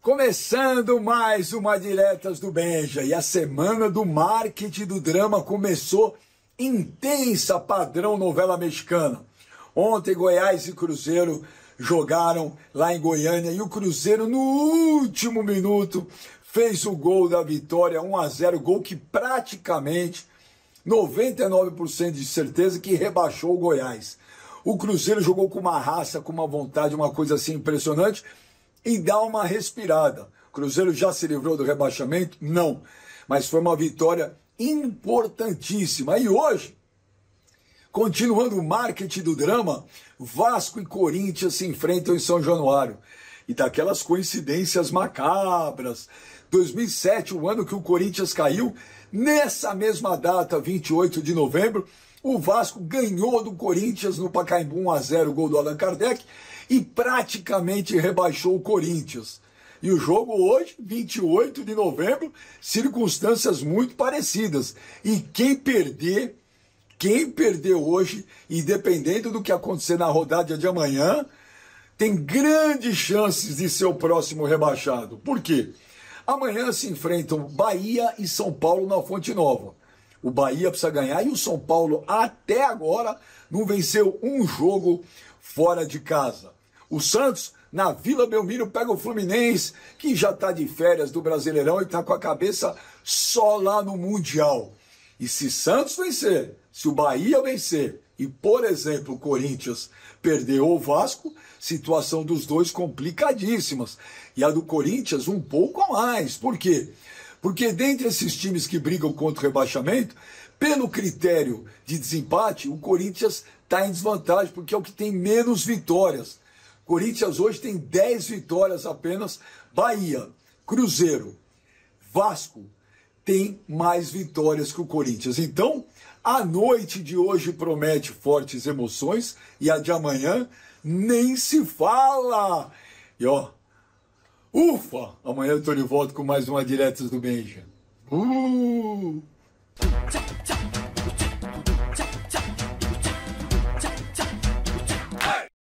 Começando mais uma Diretas do Benja e a semana do marketing do drama começou intensa padrão novela mexicana. Ontem Goiás e Cruzeiro jogaram lá em Goiânia e o Cruzeiro no último minuto fez o gol da vitória 1 a 0, gol que praticamente 99% de certeza que rebaixou o Goiás. O Cruzeiro jogou com uma raça, com uma vontade, uma coisa assim impressionante e dá uma respirada. O Cruzeiro já se livrou do rebaixamento? Não. Mas foi uma vitória importantíssima. E hoje, continuando o marketing do drama, Vasco e Corinthians se enfrentam em São Januário e daquelas tá coincidências macabras. 2007, o ano que o Corinthians caiu, nessa mesma data, 28 de novembro, o Vasco ganhou do Corinthians no Pacaembu 1 a 0, gol do Allan Kardec, e praticamente rebaixou o Corinthians. E o jogo hoje, 28 de novembro, circunstâncias muito parecidas. E quem perder, quem perder hoje, independente do que acontecer na rodada de amanhã, tem grandes chances de ser o próximo rebaixado. Por quê? Amanhã se enfrentam Bahia e São Paulo na Fonte Nova. O Bahia precisa ganhar e o São Paulo até agora não venceu um jogo fora de casa. O Santos na Vila Belmiro pega o Fluminense, que já está de férias do Brasileirão e está com a cabeça só lá no Mundial. E se Santos vencer, se o Bahia vencer e, por exemplo, o Corinthians perdeu o Vasco, situação dos dois complicadíssimas. E a do Corinthians um pouco a mais. Por quê? Porque dentre esses times que brigam contra o rebaixamento, pelo critério de desempate, o Corinthians está em desvantagem, porque é o que tem menos vitórias. O Corinthians hoje tem 10 vitórias apenas. Bahia, Cruzeiro, Vasco tem mais vitórias que o Corinthians. Então, a noite de hoje promete fortes emoções e a de amanhã nem se fala. E ó, ufa! Amanhã eu tô de volta com mais uma Diretas do Benja. Uh!